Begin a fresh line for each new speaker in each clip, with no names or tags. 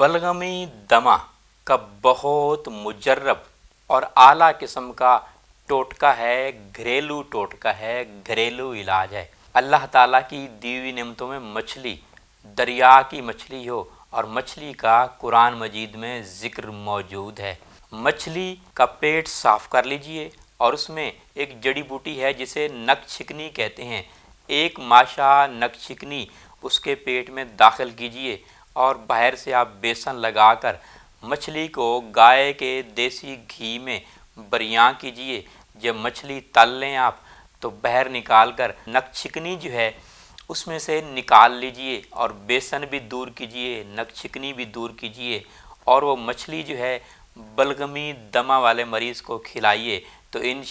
बलगमी दमा का बहुत मुजरब और आला किस्म का टोटका है घरेलू टोटका है घरेलू इलाज है अल्लाह ताला की दीवी नमतों में मछली दरिया की मछली हो और मछली का कुरान मजीद में ज़िक्र मौजूद है मछली का पेट साफ़ कर लीजिए और उसमें एक जड़ी बूटी है जिसे नक छिकनी कहते हैं एक माशा नक छिकनी उसके पेट में दाखिल कीजिए और बाहर से आप बेसन लगाकर मछली को गाय के देसी घी में बरियाँ कीजिए जब मछली तल लें आप तो बाहर निकाल कर नक छिकनी जो है उसमें से निकाल लीजिए और बेसन भी दूर कीजिए नक छिकनी भी दूर कीजिए और वो मछली जो है बलगमी दमा वाले मरीज़ को खिलाइए तो इन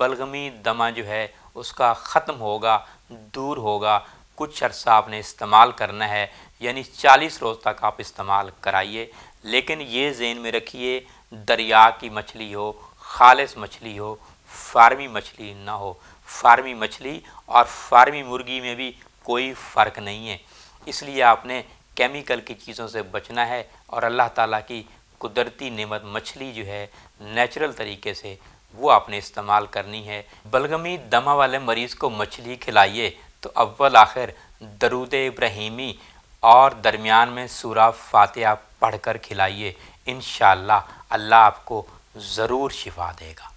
बलगमी दमा जो है उसका ख़त्म होगा दूर होगा कुछ अरसा आपने इस्तेमाल करना है यानी चालीस रोज़ तक आप इस्तेमाल कराइए लेकिन ये जेन में रखिए दरिया की मछली हो खालस मछली हो फार्मी मछली ना हो फार्मी मछली और फार्मी मुर्गी में भी कोई फ़र्क नहीं है इसलिए आपने केमिकल की चीज़ों से बचना है और अल्लाह ताला की कुदरती नेमत मछली जो है नेचुरल तरीके से वो आपने इस्तेमाल करनी है बलगमी दमा वाले मरीज़ को मछली खिलाइए तो अव्वल आखिर दरूद इब्राहिमी और दरमियान में सूरा फातिहा पढ़ कर खिलाइए इन अल्लाह आपको ज़रूर शिफा देगा